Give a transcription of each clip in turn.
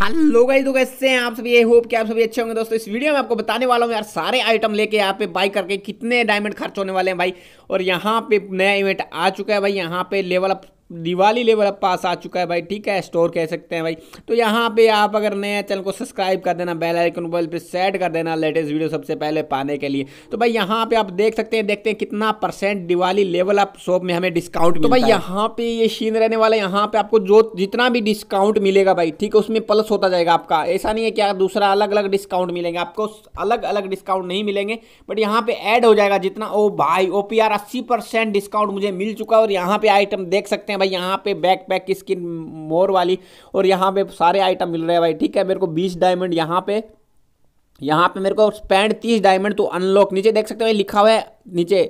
hello guys तो कैसे हैं आप सभी ये होप कि आप सभी अच्छे होंगे दोस्तों इस वीडियो में आपको बताने वाला हूँ यार सारे आइटम लेके यहाँ पे बाई करके कितने डायमंड खर्च होने वाले हैं भाई और यहाँ पे नया इवेंट आ चुका है भाई यहाँ पे लेवल अप दिवाली लेवल अब पास आ चुका है भाई ठीक है स्टोर कह सकते हैं भाई तो यहाँ पे आप अगर नए चैनल को सब्सक्राइब कर देना बेल आइकन मोबाइल पे सेट कर देना लेटेस्ट वीडियो सबसे पहले पाने के लिए तो भाई यहाँ पे आप देख सकते हैं देखते हैं कितना percent Diwali level up shop में हमें डिस्काउंट तो भाई यहाँ पे ये शीन रहने वाला है यहाँ पे आपको जो जितना भी डिस्काउंट मिलेगा भाई ठीक है उसमें प्लस होता जाएगा आपका ऐसा नहीं है कि दूसरा अलग अलग डिस्काउंट मिलेंगे आपको अलग अलग डिस्काउंट नहीं मिलेंगे बट यहाँ पे एड हो जाएगा जितना ओ भाई ओ पी आर अस्सी परसेंट डिस्काउंट मुझे मिल चुका है और यहाँ पे आइटम देख सकते हैं भाई यहाँ पे बैक पैक की स्किन मोर वाली और यहाँ पे सारे आइटम मिल रहे हैं भाई ठीक है मेरे को बीस डायमंड यहाँ पे यहाँ पे मेरे को स्पेंड तीस डायमंड तो अनलॉक नीचे देख सकते हो भाई लिखा हुआ है नीचे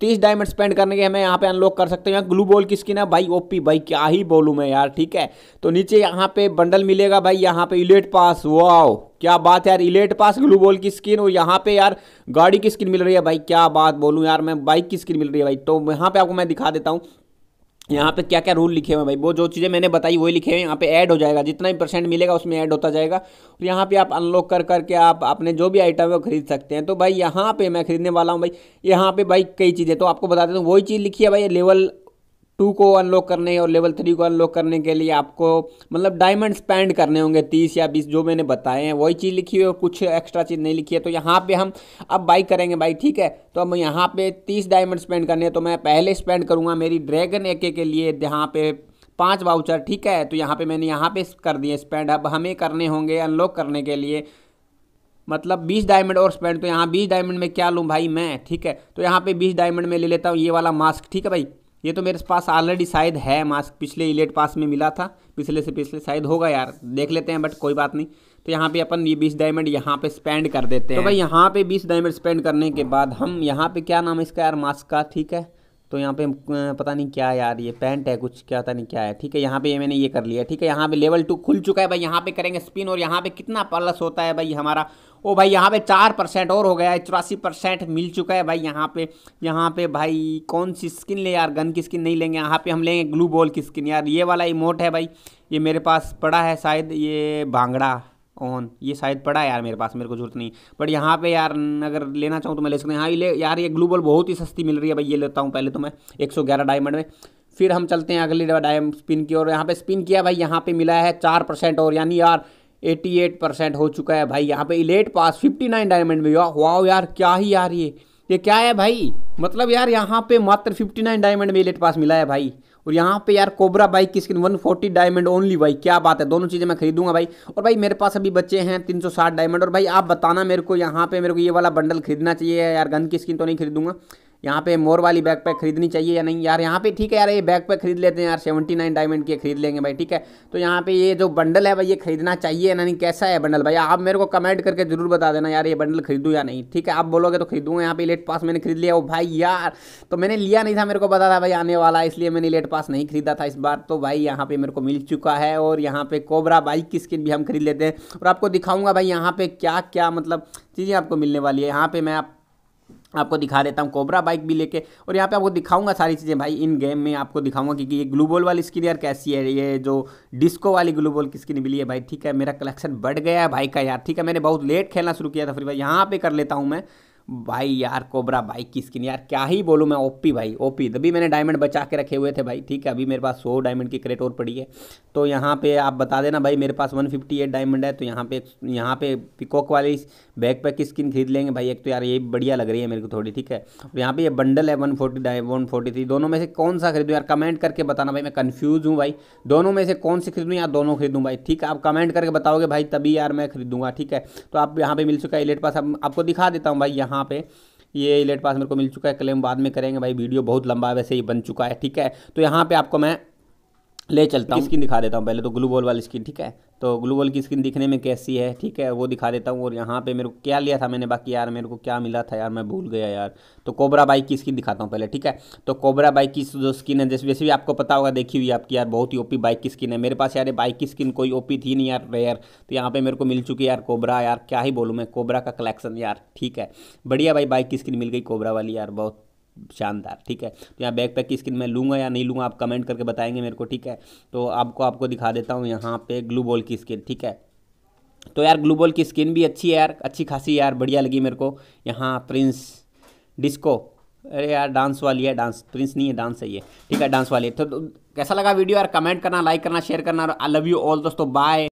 तीस डायमंड स्पेंड करने के हमें यहाँ पे अनलॉक कर सकते हैं यहाँ ग्लू बॉल की स्किन है भाई ओपी भाई क्या ही बोलूँ मैं यार ठीक है तो नीचे यहाँ पे बंडल मिलेगा भाई यहाँ पे इलेट पास वाओ क्या बात है यार इलेट पास ग्लू बॉल की स्किन और यहाँ पे यार गाड़ी की स्किन मिल रही है भाई क्या बात बोलूँ यार मैं बाइक की स्किन मिल रही है भाई तो यहाँ पर आपको मैं दिखा देता हूँ यहाँ पे क्या क्या रूल लिखे हुए हैं भाई वो जो चीज़ें मैंने बताई वही लिखे हुए हैं यहाँ पे ऐड हो जाएगा जितना भी परसेंट मिलेगा उसमें ऐड होता जाएगा और यहाँ पे आप अनलॉक कर करके आप अपने जो भी आइटम है वो खरीद सकते हैं तो भाई यहाँ पे मैं खरीदने वाला हूँ भाई यहाँ पे भाई कई चीज़ें तो आपको बता देता हूँ वही चीज़ लिखी है भाई लेवल टू को अनलॉक करने और लेवल थ्री को अनलॉक करने के लिए आपको मतलब डायमंड स्पेंड करने होंगे तीस या बीस जो मैंने बताए हैं वही चीज़ लिखी हुई है कुछ एक्स्ट्रा चीज़ नहीं लिखी है तो यहाँ पे हम अब बाई करेंगे भाई ठीक है तो अब यहाँ पे तीस डायमंड स्पेंड करने हैं तो मैं पहले स्पेंड करूँगा मेरी ड्रैगन एके के लिए यहाँ पे पाँच वाउचर ठीक है तो यहाँ पर मैंने यहाँ पर कर दिए स्पेंड अब हमें करने होंगे अनलॉक करने के लिए मतलब बीस डायमंड और स्पेंड तो यहाँ बीस डायमंड में क्या लूँ भाई मैं ठीक है तो यहाँ पे बीस डायमंड में ले लेता हूँ ये वाला मास्क ठीक है भाई ये तो मेरे पास ऑलरेडी शायद है मास्क पिछले इलेट पास में मिला था पिछले से पिछले शायद होगा यार देख लेते हैं बट कोई बात नहीं तो यहाँ पे अपन ये बीस डायमंड यहाँ पे स्पेंड कर देते तो हैं तो भाई यहाँ पे बीस डायमंड स्पेंड करने के बाद हम यहाँ पे क्या नाम है इसका यार मास्क का ठीक है तो यहाँ पे पता नहीं क्या यार ये पैंट है कुछ क्या पता नहीं क्या है ठीक है यहाँ पे ये मैंने ये कर लिया ठीक है यहाँ पे लेवल टू खुल चुका है भाई यहाँ पे करेंगे स्पिन और यहाँ पे कितना प्लस होता है भाई हमारा ओ भाई यहाँ पे चार परसेंट और हो गया है चौरासी परसेंट मिल चुका है भाई यहाँ पे यहाँ पे भाई कौन सी स्किन ले यार गन की स्किन नहीं लेंगे यहाँ पे हम लेंगे ग्लू बॉल की स्किन यार ये वाला इमोट है भाई ये मेरे पास पड़ा है शायद ये भांगड़ा ऑन ये शायद पड़ा है यार मेरे पास मेरे को जरूरत नहीं बट यहाँ पे यार अगर लेना चाहूँ तो मैं ले सकता हूँ हाँ ले यार ये ग्लू बॉल बहुत ही सस्ती मिल रही है भाई ये लेता हूँ पहले तो मैं एक सौ ग्यारह डायमंड में फिर हम चलते हैं अगली डायम स्पिन की और यहाँ पे स्पिन किया भाई यहाँ पे मिला है चार परसेंट और यानी यार 88 परसेंट हो चुका है भाई यहाँ पे इलेट पास 59 डायमंड में वाह यार क्या ही यार ये ये क्या है भाई मतलब यार यहाँ पे मात्र 59 डायमंड में इलेट पास मिला है भाई और यहाँ पे यार कोबरा बाइक की स्किन 140 डायमंड ओनली भाई क्या बात है दोनों चीज़ें मैं खरीदूंगा भाई और भाई मेरे पास अभी बच्चे हैं 360 डायमंड और भाई आप बताना मेरे को यहाँ पे मेरे को ये वाला बंडल खरीदना चाहिए यार गन की स्किन तो नहीं खरीदूंगा यहाँ पे मोर वाली बैकपैक खरीदनी चाहिए या नहीं यार यहाँ पे ठीक है यार ये बैकपैक खरीद लेते हैं यार सेवेंटी नाइन डायमंड की खरीद लेंगे भाई ठीक है तो यहाँ पे ये जो बंडल है भाई ये खरीदना चाहिए या नहीं कैसा है बंडल भाई आप मेरे को कमेंट करके जरूर बता देना यार ये बंडल खरीदूँ या नहीं ठीक है आप बोलोगे तो खरीदूँ यहाँ पे लेट पास मैंने खरीद लिया वो भाई यार तो मैंने लिया नहीं था मेरे को बता था भाई आने वाला इसलिए मैंने लेट पास नहीं खरीदा था इस बार तो भाई यहाँ पे मेरे को मिल चुका है और यहाँ पे कोबरा बाइक की स्किन भी हम खरीद लेते हैं और आपको दिखाऊंगा भाई यहाँ पे क्या क्या मतलब चीज़ें आपको मिलने वाली है यहाँ पे मैं आप आपको दिखा देता हूँ कोबरा बाइक भी लेके और यहाँ पे आपको दिखाऊंगा सारी चीज़ें भाई इन गेम में आपको दिखाऊंगा कि, ये ग्लूबॉल वाली स्किन यार कैसी है ये जो डिस्को वाली ग्लूबॉल की स्किन मिली है भाई ठीक है मेरा कलेक्शन बढ़ गया है भाई का यार ठीक है मैंने बहुत लेट खेलना शुरू किया था फिर भाई यहाँ पे कर लेता हूँ मैं भाई यार कोबरा भाई की स्किन यार क्या ही बोलूँ मैं ओपी भाई ओपी तभी मैंने डायमंड बचा के रखे हुए थे भाई ठीक है अभी मेरे पास सौ डायमंड की क्रेट और पड़ी है तो यहाँ पे आप बता देना भाई मेरे पास वन फिफ्टी एट डायमंड है तो यहाँ पे यहाँ पे पिकॉक वाली बैक पैक की स्किन खरीद लेंगे भाई एक तो यार ये बढ़िया लग रही है मेरे को थोड़ी ठीक है और यहाँ पर ये बंडल है one forty one forty three दोनों में से कौन सा खरीदूँ यार कमेंट करके बताना भाई मैं कन्फ्यूज़ हूँ भाई दोनों में से कौन सी खरीदूँ यार दोनों खरीदूँ भाई ठीक है आप कमेंट करके बताओगे भाई तभी यार मैं खरीदूँगा ठीक है तो आप यहाँ पर मिल चुका है इलेट पास आपको दिखा देता हूँ भाई यहाँ यहाँ पे ये लेट पास मेरे को मिल चुका है क्लेम बाद में करेंगे भाई वीडियो बहुत लंबा वैसे ही बन चुका है ठीक है तो यहाँ पे आपको मैं ले चलता हूँ स्किन दिखा देता हूँ पहले तो ग्लू बॉल वाली स्किन ठीक है तो ग्लू बॉल की स्किन दिखने में कैसी है ठीक है वो दिखा देता हूँ और यहाँ पे मेरे को क्या लिया था मैंने बाकी यार मेरे को क्या मिला था यार मैं भूल गया यार तो कोबरा बाइक की स्किन दिखाता हूँ पहले ठीक है तो कोबरा बाइक की जो स्किन है जैसे वैसे भी आपको पता होगा देखी हुई आपकी यार बहुत ही ओपी बाइक की स्किन है मेरे पास यार बाइक की स्किन कोई ओपी थी नहीं यार रेयर तो यहाँ पर मेरे को मिल चुकी यार कोबरा यार क्या ही बोलूँ मैं कोबरा का कलेक्शन यार ठीक है बढ़िया भाई बाइक की स्किन मिल गई कोबरा वाली यार बहुत शानदार ठीक है तो यहाँ पैक की स्किन मैं लूँगा या नहीं लूँगा आप कमेंट करके बताएंगे मेरे को ठीक है तो आपको आपको दिखा देता हूँ यहाँ पे ग्लू बॉल की स्किन ठीक है तो यार ग्लू बॉल की स्किन भी अच्छी है यार अच्छी खासी यार बढ़िया लगी मेरे को यहाँ प्रिंस डिस्को अरे यार डांस वाली है डांस प्रिंस नहीं है डांस है ये ठीक है डांस वाली है तो, तो कैसा लगा वीडियो यार कमेंट करना लाइक करना शेयर करना आई लव यू ऑल दोस्तों बाय